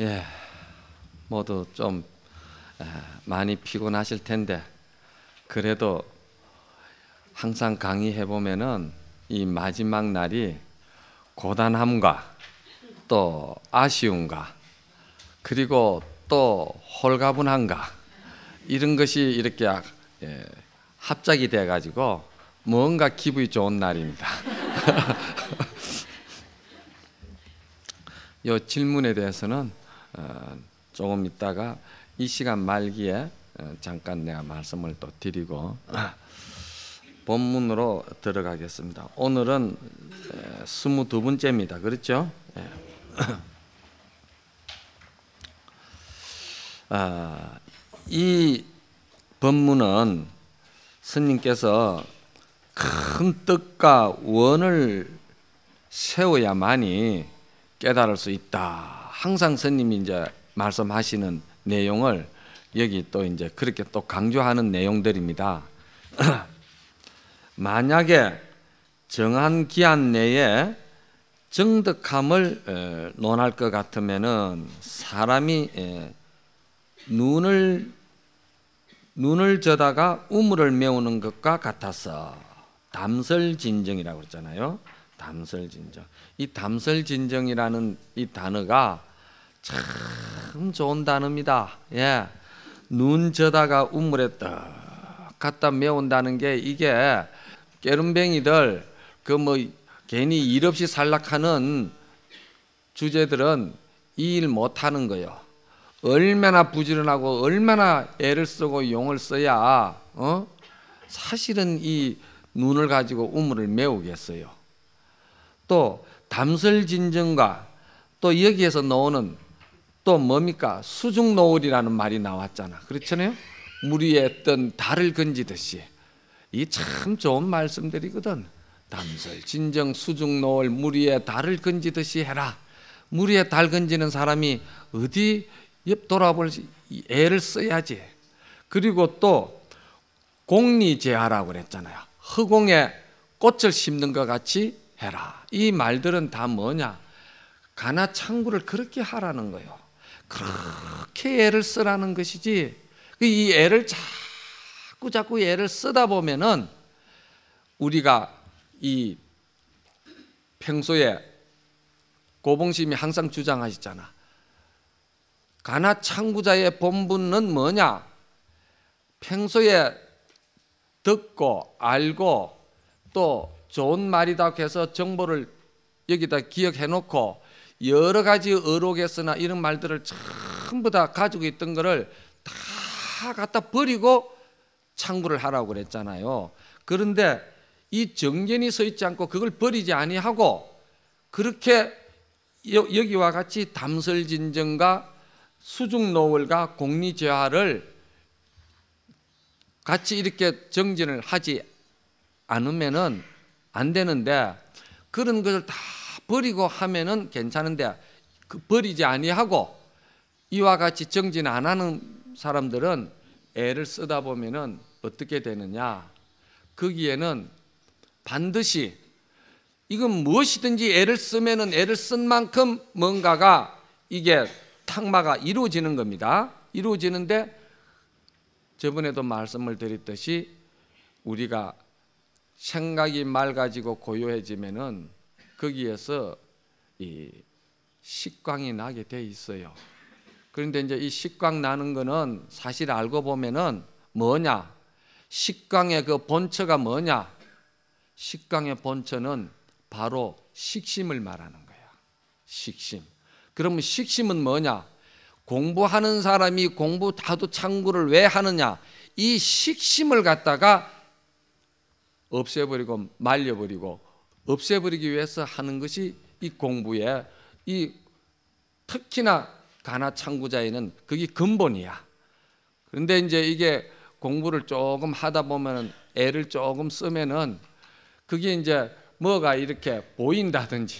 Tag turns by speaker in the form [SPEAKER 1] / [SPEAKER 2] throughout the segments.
[SPEAKER 1] 예, 모두 좀 많이 피곤하실 텐데 그래도 항상 강의해 보면은 이 마지막 날이 고단함과 또 아쉬움과 그리고 또 홀가분함과 이런 것이 이렇게 아, 예, 합작이 돼 가지고 뭔가 기분이 좋은 날입니다. 이 질문에 대해서는 어, 조금 있다가 이 시간 말기에 어, 잠깐 내가 말씀을 또 드리고 본문으로 들어가겠습니다. 오늘은 22번째입니다. 그렇죠? 예. 아, 이 본문은 스님께서 큰 뜻과 원을 세워야만이 깨달을 수 있다 항상 스님이 이제 말씀하시는 내용을 여기 또 이제 그렇게 또 강조하는 내용들입니다. 만약에 정한 기한 내에 정득함을 논할 것 같으면은 사람이 눈을 눈을 져다가 우물을 메우는 것과 같아서 담설진정이라고 그랬잖아요. 담설진정. 이 담설진정이라는 이 단어가 참 좋은 단어입니다. 예. 눈 져다가 우물에 떡 갖다 메운다는 게 이게 깨름뱅이들 그 뭐 괜히 일 없이 살락하는 주제들은 이 일 못하는 거요. 얼마나 부지런하고 얼마나 애를 쓰고 용을 써야 어? 사실은 이 눈을 가지고 우물을 메우겠어요. 또 담설진정과 또 여기에서 나오는 또 뭡니까? 수중 노을이라는 말이 나왔잖아. 그렇잖아요? 무리에 했던 달을 건지듯이 이 참 좋은 말씀들이거든. 담설 진정 수중 노을 무리에 달을 건지듯이 해라. 무리에 달 건지는 사람이 어디 옆 돌아볼 애를 써야지. 그리고 또 공리제하라고 그랬잖아요. 허공에 꽃을 심는 것 같이 해라. 이 말들은 다 뭐냐? 가나 창구를 그렇게 하라는 거예요. 그렇게 애를 쓰라는 것이지 그 이 애를 자꾸 자꾸 애를 쓰다 보면은 우리가 이 평소에 고봉심이 항상 주장하시잖아. 가나 창구자의 본분은 뭐냐? 평소에 듣고 알고 또 좋은 말이다 해서 정보를 여기다 기억해 놓고 여러 가지 어록에서나 이런 말들을 전부 다 가지고 있던 것을 다 갖다 버리고 창구를 하라고 그랬잖아요. 그런데 이 정견이 서 있지 않고 그걸 버리지 아니하고 그렇게 여기와 같이 담설진정과 수중노을과 공리재화를 같이 이렇게 정진을 하지 않으면안 되는데 그런 것을 다 버리고 하면은 괜찮은데 그 버리지 아니하고 이와 같이 정진 안 하는 사람들은 애를 쓰다 보면은 어떻게 되느냐? 거기에는 반드시 이건 무엇이든지 애를 쓰면은 애를 쓴 만큼 뭔가가 이게 탁마가 이루어지는 겁니다. 이루어지는데 저번에도 말씀을 드렸듯이 우리가 생각이 맑아지고 고요해지면은 거기에서 이 식광이 나게 돼 있어요. 그런데 이제 이 식광 나는 거는 사실 알고 보면은 뭐냐? 식광의 그 본처가 뭐냐? 식광의 본처는 바로 식심을 말하는 거야. 식심. 그러면 식심은 뭐냐? 공부하는 사람이 공부 다도 창구를 왜 하느냐? 이 식심을 갖다가 없애버리고 말려버리고 없애버리기 위해서 하는 것이 이 공부에 이 특히나 가나 창구자에는 그게 근본이야. 그런데 이제 이게 공부를 조금 하다 보면은 애를 조금 쓰면은 그게 이제 뭐가 이렇게 보인다든지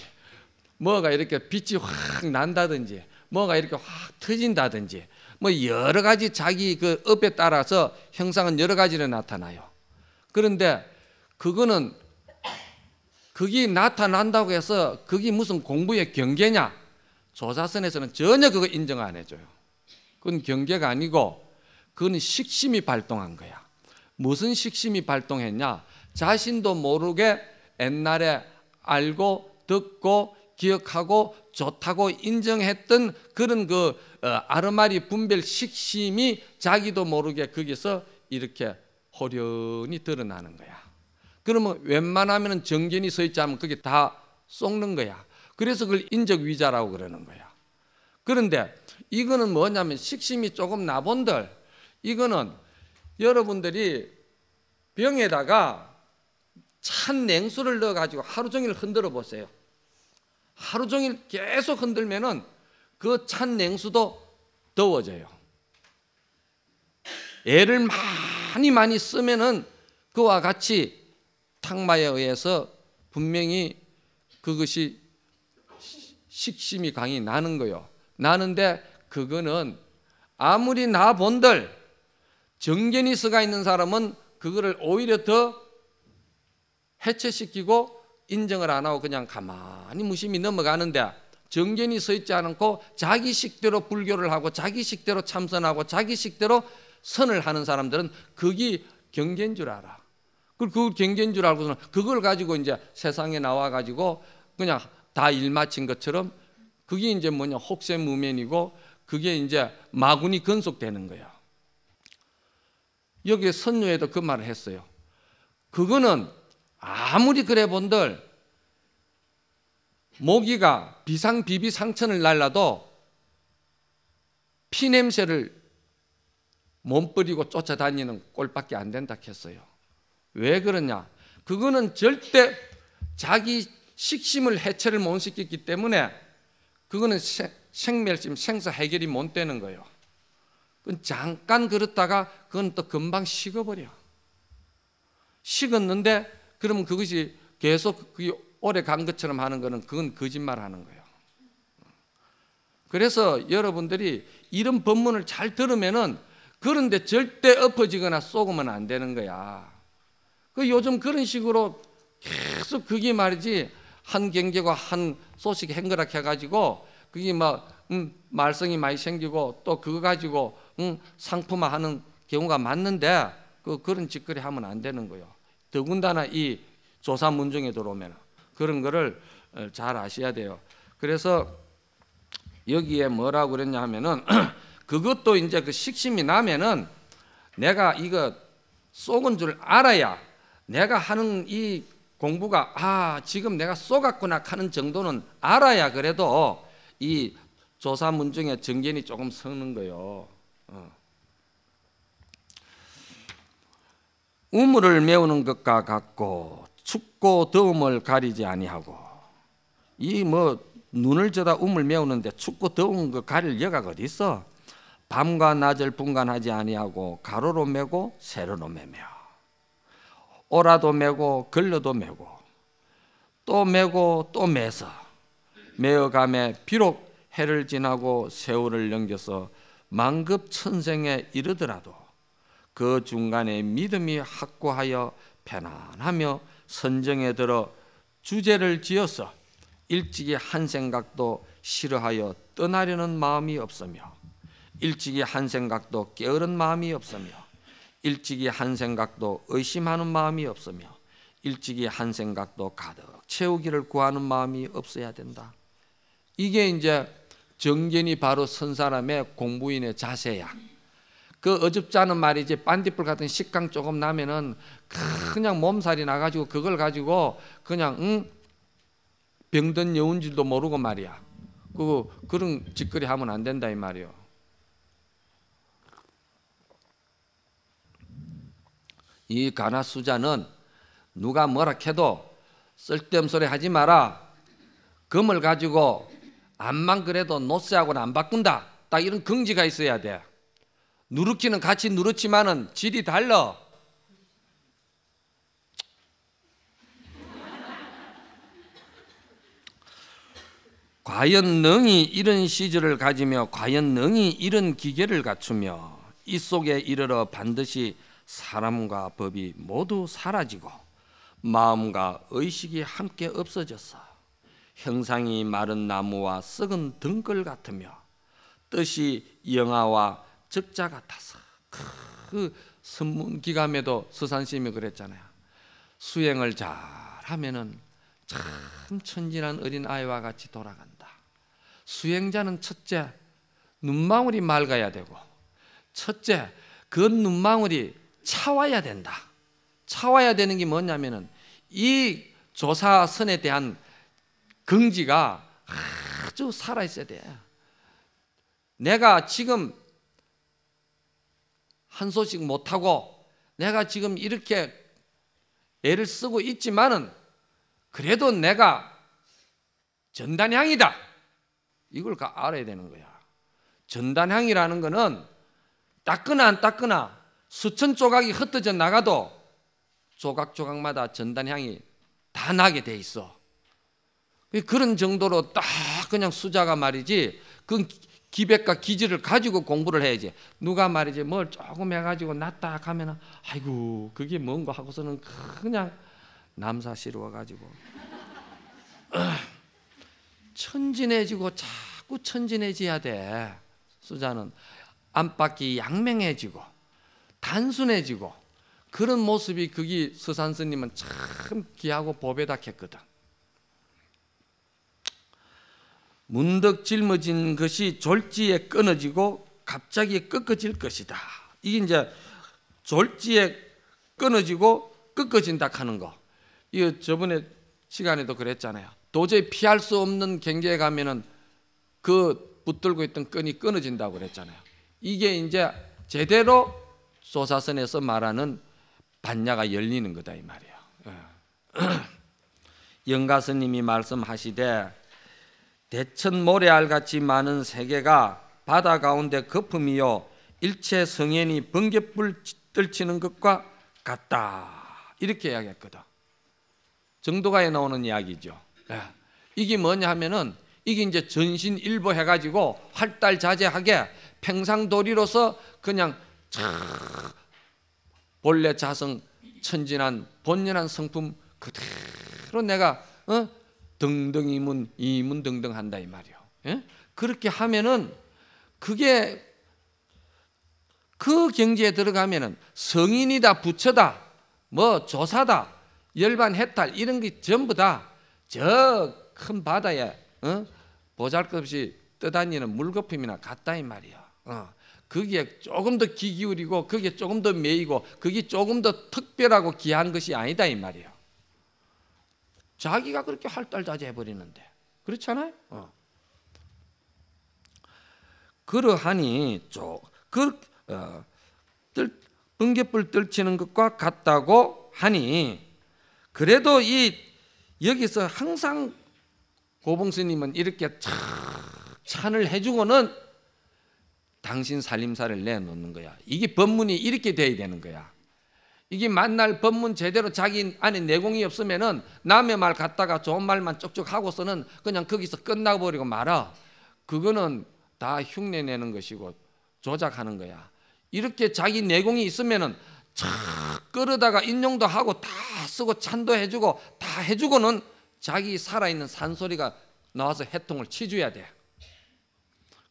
[SPEAKER 1] 뭐가 이렇게 빛이 확 난다든지 뭐가 이렇게 확 터진다든지 뭐 여러 가지 자기 그 업에 따라서 형상은 여러 가지로 나타나요. 그런데 그거는 그게 나타난다고 해서 그게 무슨 공부의 경계냐? 조사선에서는 전혀 그거 인정 안 해줘요. 그건 경계가 아니고 그건 식심이 발동한 거야. 무슨 식심이 발동했냐? 자신도 모르게 옛날에 알고 듣고 기억하고 좋다고 인정했던 그런 그 어, 아르마리 분별 식심이 자기도 모르게 거기서 이렇게 호련히 드러나는 거야. 그러면 웬만하면 정전이서 있지 않으면 그게 다 썩는 거야. 그래서 그걸 인적위자라고 그러는 거야. 그런데 이거는 뭐냐면 식심이 조금 나본들 이거는 여러분들이 병에다가 찬 냉수를 넣어가지고 하루 종일 흔들어 보세요. 하루 종일 계속 흔들면은 그 찬 냉수도 더워져요. 애를 많이 많이 쓰면은 그와 같이 탕마에 의해서 분명히 그것이 식심이 강이 나는 거요. 나는데 그거는 아무리 나 본들 정견이 스가 있는 사람은 그거를 오히려 더 해체시키고 인정을 안 하고 그냥 가만히 무심히 넘어가는데 정견이 서 있지 않고 자기식대로 불교를 하고 자기식대로 참선하고 자기식대로 선을 하는 사람들은 그게 경계인 줄 알아. 그걸 경제인 줄 알고서는 그걸 가지고 이제 세상에 나와 가지고 그냥 다 일 마친 것처럼 그게 이제 뭐냐 혹세무면이고 그게 이제 마군이 근속되는 거야. 여기에 선녀에도 그 말을 했어요. 그거는 아무리 그래 본들 모기가 비상비비 상천을 날라도 피냄새를 몸 뿌리고 쫓아다니는 꼴밖에 안 된다 했어요. 왜 그러냐? 그거는 절대 자기 식심을 해체를 못 시켰기 때문에 그거는 생멸심, 생사 해결이 못 되는 거예요. 그건 잠깐 그렇다가 그건 또 금방 식어버려. 식었는데 그러면 그것이 계속 그게 오래 간 것처럼 하는 거는 그건 거짓말 하는 거예요. 그래서 여러분들이 이런 법문을 잘 들으면은 그런데 절대 엎어지거나 쏘으면 안 되는 거야. 그 요즘 그런 식으로 계속 그게 말이지 한 경제가 한 소식 행그락 해가지고 그게 막 음, 말썽이 많이 생기고 또 그거 가지고 음, 상품화하는 경우가 많는데 그 그런 짓거리 하면 안 되는 거예요. 더군다나 이 조사 문중에 들어오면 그런 거를 어, 잘 아셔야 돼요. 그래서 여기에 뭐라고 그랬냐 하면은 그것도 이제 그 식심이 나면은 내가 이거 속은 줄 알아야 내가 하는 이 공부가 아 지금 내가 쏘갔구나 하는 정도는 알아야 그래도 이 조사 문중에 정견이 조금 서는 거요. 어. 우물을 메우는 것과 같고 춥고 더움을 가리지 아니하고 이 뭐 눈을 져다 우물 메우는데 춥고 더운 거 가릴 여가가 어디 있어? 밤과 낮을 분간하지 아니하고 가로로 메고 세로로 매며 오라도 메고 걸러도 메고또메고또 매서 매어감에 비록 해를 지나고 세월을 넘겨서 만급천생에 이르더라도 그 중간에 믿음이 확고하여 편안하며 선정에 들어 주제를 지어서 일찍이 한 생각도 싫어하여 떠나려는 마음이 없으며 일찍이 한 생각도 깨어른 마음이 없으며 일찍이 한 생각도 의심하는 마음이 없으며 일찍이 한 생각도 가득 채우기를 구하는 마음이 없어야 된다. 이게 이제 정견이 바로 선 사람의 공부인의 자세야. 그 어줍지 않은 말이지 반딧불 같은 식강 조금 나면은 그냥 몸살이 나가지고 그걸 가지고 그냥 응? 병든 여운줄도 모르고 말이야. 그 그런 짓거리 하면 안 된다 이 말이요. 이 가나 수자는 누가 뭐라 해도 쓸데없는 소리 하지 마라. 금을 가지고 암만 그래도 노쇠하고는 안 바꾼다. 딱 이런 긍지가 있어야 돼. 누르기는 같이 누르지만은 질이 달라. 과연 능이 이런 시절을 가지며 과연 능이 이런 기계를 갖추며 이 속에 이르러 반드시 사람과 법이 모두 사라지고 마음과 의식이 함께 없어졌어. 형상이 마른 나무와 썩은 등글 같으며 뜻이 영아와 적자 같아서 그 선문 기감에도 서산심이 그랬잖아요. 수행을 잘하면참 천진한 어린 아이와 같이 돌아간다. 수행자는 첫째 눈망울이 맑아야 되고 첫째 그 눈망울이 차와야 된다. 차와야 되는 게 뭐냐면은 이 조사선에 대한 긍지가 아주 살아 있어야 돼. 내가 지금 한 소식 못 하고 내가 지금 이렇게 애를 쓰고 있지만은 그래도 내가 전단향이다. 이걸 알아야 되는 거야. 전단향이라는 거는 따끈한 따끈한 수천 조각이 흩어져 나가도 조각조각마다 전단향이 다 나게 돼 있어. 그 그런 정도로 딱 그냥 수자가 말이지 그 기백과 기질을 가지고 공부를 해야지. 누가 말이지 뭘 조금 해가지고 낫다 하면 아이고 그게 뭔가 하고서는 그냥 남사시러워가지고 어, 천진해지고 자꾸 천진해져야 돼. 수자는 안팎이 양명해지고 단순해지고 그런 모습이 그게 서산 스님은 참 귀하고 보배닥했거든. 문득 짊어진 것이 졸지에 끊어지고 갑자기 꺾어질 것이다. 이게 이제 졸지에 끊어지고 꺾어진다 하는 거. 이거 저번에 시간에도 그랬잖아요. 도저히 피할 수 없는 경계에 가면은 그 붙들고 있던 끈이 끊어진다고 그랬잖아요. 이게 이제 제대로 소사선에서 말하는 반야가 열리는 거다 이 말이에요. 예. 영가스님이 말씀하시되 대천 모래알같이 많은 세계가 바다 가운데 거품이요 일체 성현이 번개불 떨치는 것과 같다 이렇게 이야기했거든. 정도가에 나오는 이야기죠. 예. 이게 뭐냐 하면은 이게 이제 전신 일보 해가지고 활달자제하게 평상도리로서 그냥 본래 자성 천진한 본연한 성품 그대로 내가 어? 등등 이문 이문 등등 한다 이 말이요. 예? 그렇게 하면은 그게 그 경지에 들어가면은 성인이다 부처다 뭐 조사다 열반 해탈 이런 게 전부 다 저 큰 바다에 어? 보잘것없이 떠다니는 물거품이나 같다 이 말이야. 어. 거기에 조금 더기 기울이고 거기에 조금 더 매이고 그게 조금 더 특별하고 귀한 것이 아니다 이 말이에요. 자기가 그렇게 할달다지 해버리는데 그렇잖아요. 어. 그러하니 쪽그 어, 뜰, 번개불 떨치는 것과 같다고 하니 그래도 이 여기서 항상 고봉스님은 이렇게 찬을 해주고는 당신 살림살을 내놓는 거야. 이게 법문이 이렇게 돼야 되는 거야. 이게 만날 법문 제대로 자기 안에 내공이 없으면은 남의 말 갖다가 좋은 말만 쪽쪽 하고서는 그냥 거기서 끝나버리고 말아. 그거는 다 흉내 내는 것이고 조작하는 거야. 이렇게 자기 내공이 있으면은 착 끌어다가 인용도 하고 다 쓰고 찬도 해주고 다 해주고는 자기 살아있는 산소리가 나와서 해통을 치줘야 돼.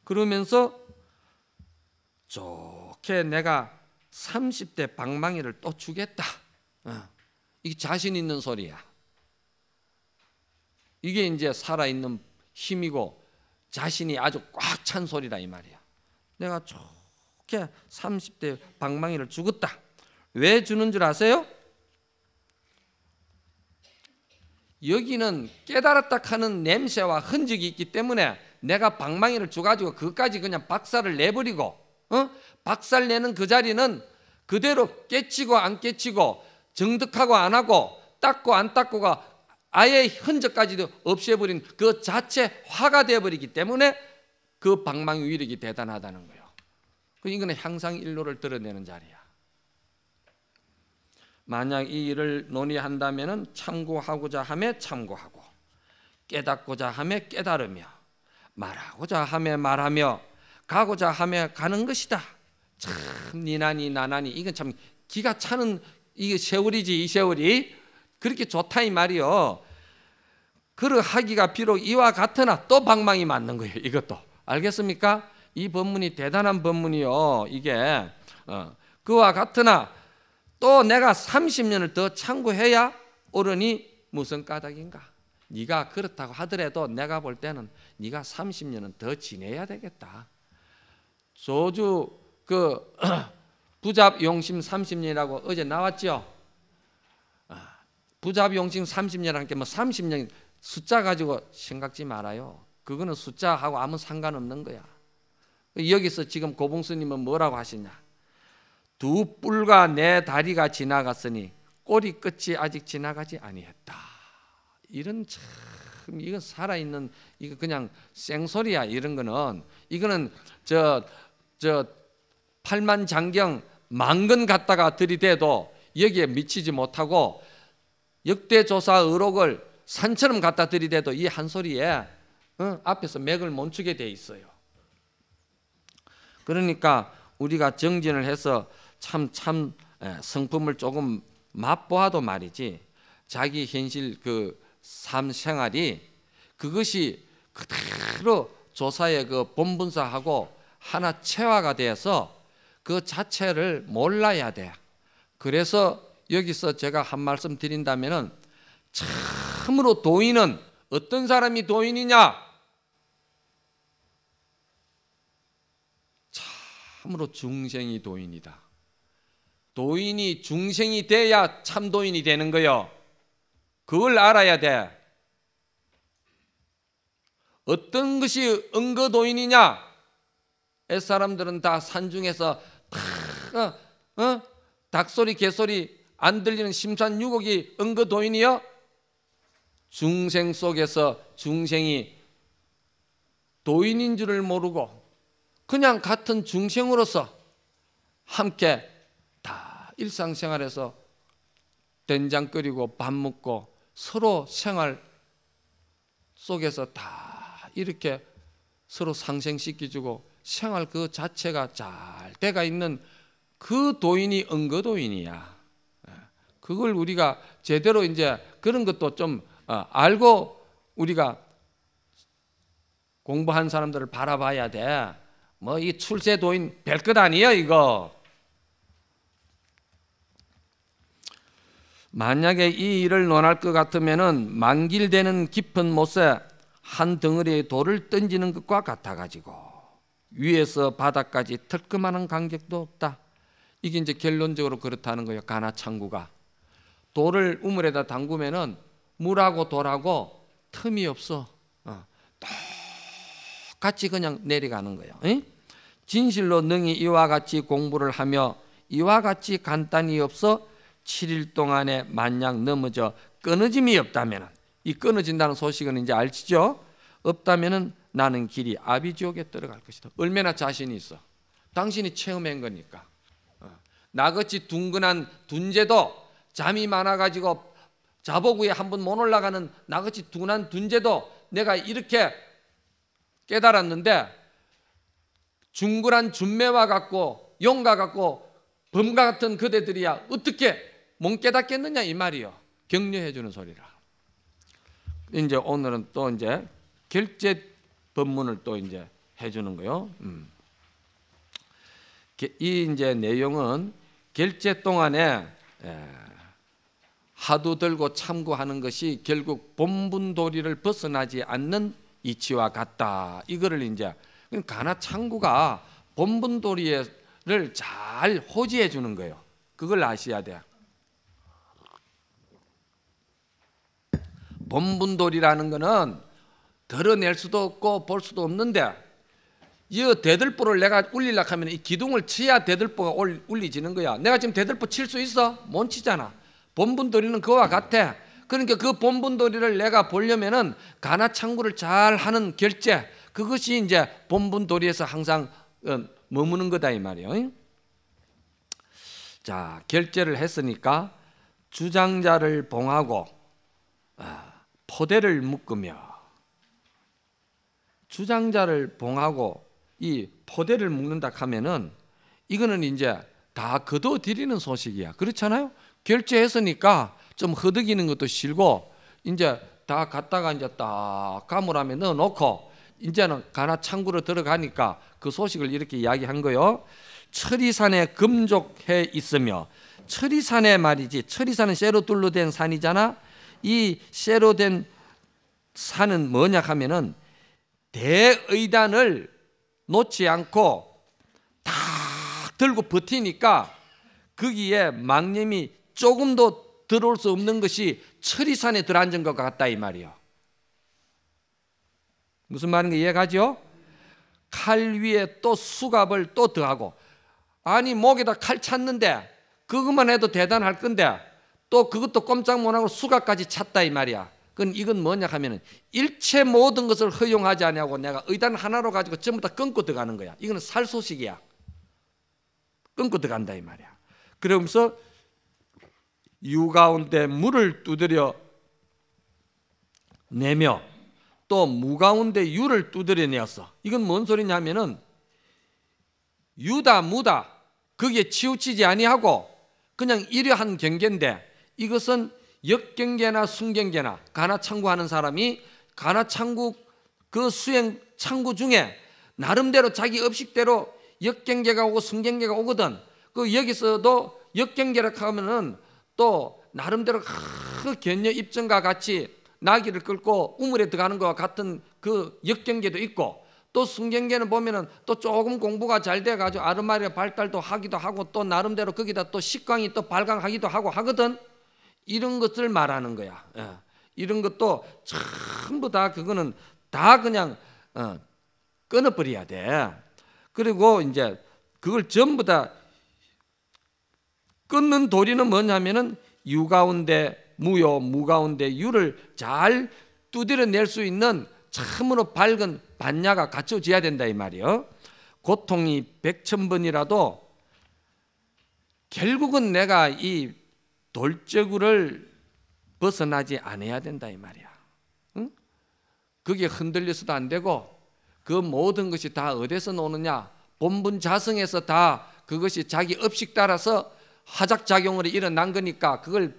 [SPEAKER 1] 그러면서 좋게 내가 30대 방망이를 또 주겠다. 어. 이게 자신 있는 소리야. 이게 이제 살아있는 힘이고 자신이 아주 꽉 찬 소리라 이 말이야. 내가 좋게 30대 방망이를 주겠다. 왜 주는 줄 아세요? 여기는 깨달았다 하는 냄새와 흔적이 있기 때문에 내가 방망이를 줘가지고 그까지 그냥 박살을 내버리고 어? 박살내는 그 자리는 그대로 깨치고 안 깨치고 정득하고 안 하고 닦고 안 닦고가 아예 흔적까지도 없애버린 그 자체 화가 되어버리기 때문에 그 방망이 위력이 대단하다는 거예요. 그 이거는 향상 일로를 드러내는 자리야. 만약 이 일을 논의한다면 참고하고자 함에 참고하고 깨닫고자 함에 깨달으며 말하고자 함에 말하며 가고자 하며 가는 것이다. 참 니나니 나나니 이건 참 기가 차는 이 세월이지 이 세월이 그렇게 좋다 이 말이요. 그러하기가 비록 이와 같으나 또 방망이 맞는 거예요. 이것도 알겠습니까? 이 본문이 대단한 본문이요. 이게 어, 그와 같으나 또 내가 30년을 더 참고해야 오르니 무슨 까닭인가? 네가 그렇다고 하더라도 내가 볼 때는 네가 30년은 더 지내야 되겠다. 소주 그 부잡 용심 30년이라고 어제 나왔죠. 아, 부잡 용심 30년 함께 뭐 30년 숫자 가지고 생각지 말아요. 그거는 숫자하고 아무 상관없는 거야. 여기서 지금 고봉수님은 뭐라고 하시냐? 두 뿔과 내 네 다리가 지나갔으니 꼬리 끝이 아직 지나가지 아니했다. 이런 참 이건 살아있는 이거 그냥 생소리야 이런 거는 이거는 저저 팔만 장경 망근 갖다가 들이대도 여기에 미치지 못하고 역대 조사 의록을 산처럼 갖다 들이대도 이 한 소리에 어? 앞에서 맥을 멈추게 돼 있어요. 그러니까 우리가 정진을 해서 참참 예, 성품을 조금 맛보아도 말이지 자기 현실 그 삶생활이 그것이 그대로 조사의 그 본분사하고 하나 체화가 되어서 그 자체를 몰라야 돼요. 그래서 여기서 제가 한 말씀 드린다면은 참으로 도인은 어떤 사람이 도인이냐? 참으로 중생이 도인이다. 도인이 중생이 돼야 참 도인이 되는 거요. 그걸 알아야 돼. 어떤 것이 응거도인이냐? 애 사람들은 다 산중에서 다 어, 어? 닭소리 개소리 안 들리는 심산유곡이 은거도인이여 중생 속에서 중생이 도인인 줄을 모르고 그냥 같은 중생으로서 함께 다 일상생활에서 된장 끓이고 밥 먹고 서로 생활 속에서 다 이렇게 서로 상생시켜주고 생활 그 자체가 잘 때가 있는 그 도인이 은거도인이야 예. 그걸 우리가 제대로 이제 그런 것도 좀 어, 알고 우리가 공부한 사람들을 바라봐야 돼. 뭐 이 출세 도인 별 것 아니야 이거. 만약에 이 일을 논할 것 같으면은 만길되는 깊은 못에 한 덩어리 의 돌을 던지는 것과 같아 가지고 위에서 바닥까지 털끔하는 간격도 없다. 이게 이제 결론적으로 그렇다는 거예요. 가나 창구가 돌을 우물에다 담그면은 물하고 돌하고 틈이 없어. 어. 똑같이 그냥 내려가는 거예요. 에? 진실로 능히 이와 같이 공부를 하며 이와 같이 간단히 없어 7일 동안에 만약 넘어져 끊어짐이 없다면이 끊어진다는 소식은 이제 알지죠? 없다면은 나는 길이 아비지옥에 들어갈 것이다. 얼마나 자신이 있어. 당신이 체험한 거니까. 어. 나같이 둥근한 둔재도 잠이 많아가지고 자보구에 한번못 올라가는 나같이 둔한 둔재도 내가 이렇게 깨달았는데 중구란 준매와 같고 용과 같고 범과 같은 그대들이야 어떻게 못 깨닫겠느냐 이 말이요 격려해 주는 소리라 이제 오늘은 또 이제 결제 법문을 또 이제 해주는 거요. 음. 이 이제 내용은 결제 동안에 예, 하도 들고 참고하는 것이 결국 본분 도리를 벗어나지 않는 이치와 같다. 이거를 이제 가나 창구가 본분 도리를 잘 호지해 주는 거예요. 그걸 아셔야 돼요. 본분 도리라는 거는 드러낼 수도 없고 볼 수도 없는데 이 대들보를 내가 울리려 하면 이 기둥을 치야 대들보가 울리지는 거야. 내가 지금 대들보 칠 수 있어? 못 치잖아. 본분돌이는 그와 같아. 그러니까 그 본분돌이를 내가 보려면은 가나 창구를 잘 하는 결제 그것이 이제 본분돌이에서 항상 어, 머무는 거다 이 말이에요. 자 결제를 했으니까 주장자를 봉하고 아, 포대를 묶으며 주장자를 봉하고 이 포대를 묶는다 하면은 이거는 이제 다 거둬들이는 소식이야. 그렇잖아요? 결제했으니까 좀 허덕이는 것도 싫고 이제 다 갖다가 이제 딱 가물함에 넣어놓고 이제는 가나 창구로 들어가니까 그 소식을 이렇게 이야기한 거요. 처리산에 금족해 있으며 처리산에 말이지 처리산은 쇠로 둘러된 산이잖아. 이 쇠로 된 산은 뭐냐 하면은 대의단을 놓지 않고 다 들고 버티니까 거기에 망님이 조금도 들어올 수 없는 것이 철이산에 들어앉은 것 같다 이 말이요. 무슨 말인가 이해가죠? 칼 위에 또 수갑을 또 더하고 아니 목에다 칼 찼는데 그것만 해도 대단할 건데 또 그것도 꼼짝 못하고 수갑까지 찼다 이 말이야. 그건 이건 뭐냐 하면은 일체 모든 것을 허용하지 아니하고 내가 의단 하나로 가지고 전부 다 끊고 들어가는 거야. 이거는 살 소식이야. 끊고 들어간다 이 말이야. 그러면서 유 가운데 물을 두드려 내며 또 무 가운데 유를 두드려 내었어. 이건 뭔 소리냐면은 유다 무다 거기에 치우치지 아니하고 그냥 이러한 경계인데 이것은 역경계나 순경계나 가나 창구하는 사람이 가나 창구 그 수행 창구 중에 나름대로 자기 업식대로 역경계가 오고 순경계가 오거든. 그 여기서도 역경계라 하면은 또 나름대로 그 견녀 입증과 같이 나귀를 끌고 우물에 들어가는 것과 같은 그 역경계도 있고 또 순경계는 보면은 또 조금 공부가 잘 돼가지고 아르마리아 발달도 하기도 하고 또 나름대로 거기다 또 식광이 또 발광하기도 하고 하거든. 이런 것을 말하는 거야. 예. 이런 것도 전부 다 그거는 다 그냥 어, 끊어버려야 돼. 그리고 이제 그걸 전부 다 끊는 도리는 뭐냐면은 유 가운데 무요, 무 가운데 유를 잘 두드려낼 수 있는 참으로 밝은 반야가 갖춰져야 된다 이 말이요. 고통이 백천 번이라도 결국은 내가 이 돌제구를 벗어나지 않아야 된다 이 말이야. 응? 그게 흔들려서도 안 되고 그 모든 것이 다 어디서 노느냐? 본분 자성에서 다 그것이 자기 업식 따라서 하작작용으로 일어난 거니까 그걸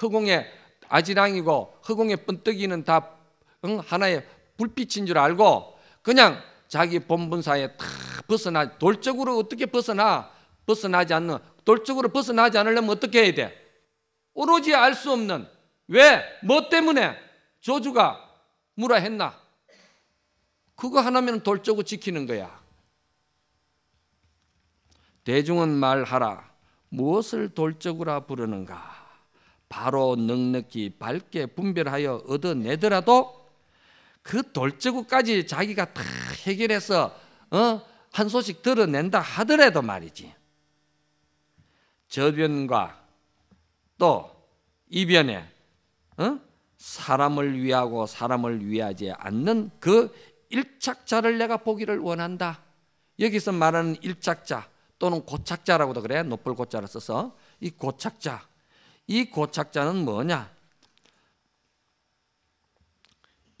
[SPEAKER 1] 허공에 아지랑이고 허공에 뻔뜨기는 다 응? 하나의 불빛인 줄 알고 그냥 자기 본분사에 탁 벗어나 돌적으로 어떻게 벗어나 벗어나지 않는 돌적으로 벗어나지 않으려면 어떻게 해야 돼? 오로지 알 수 없는 왜, 뭐 때문에 조주가 무라 했나? 그거 하나면 돌쩌고 지키는 거야. 대중은 말하라. 무엇을 돌적으라 부르는가? 바로 능력히 밝게 분별하여 얻어내더라도 그 돌적구까지 자기가 다 해결해서 어? 한 소식 드러낸다 하더라도 말이지. 저변과 또 이변에 어? 사람을 위하고 사람을 위하지 않는 그 일착자를 내가 보기를 원한다. 여기서 말하는 일착자 또는 고착자라고도 그래. 높을 고자를 써서 이 고착자. 이 고착자는 뭐냐?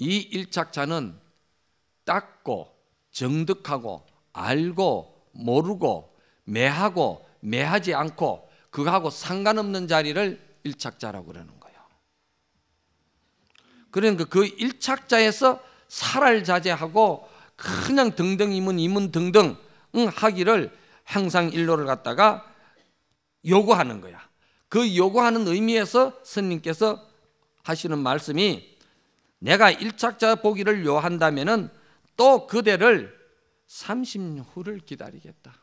[SPEAKER 1] 이 일착자는 닦고 정득하고 알고 모르고 매하고 매하지 않고 그거하고 상관없는 자리를 일착자라고 그러는 거예요. 그러니까 그 일착자에서 살을 자제하고 그냥 등등 이문 이문 등등 하기를 항상 일로를 갖다가 요구하는 거야. 그 요구하는 의미에서 스님께서 하시는 말씀이 내가 일착자 보기를 요한다면또 그대를 30년 후를 기다리겠다.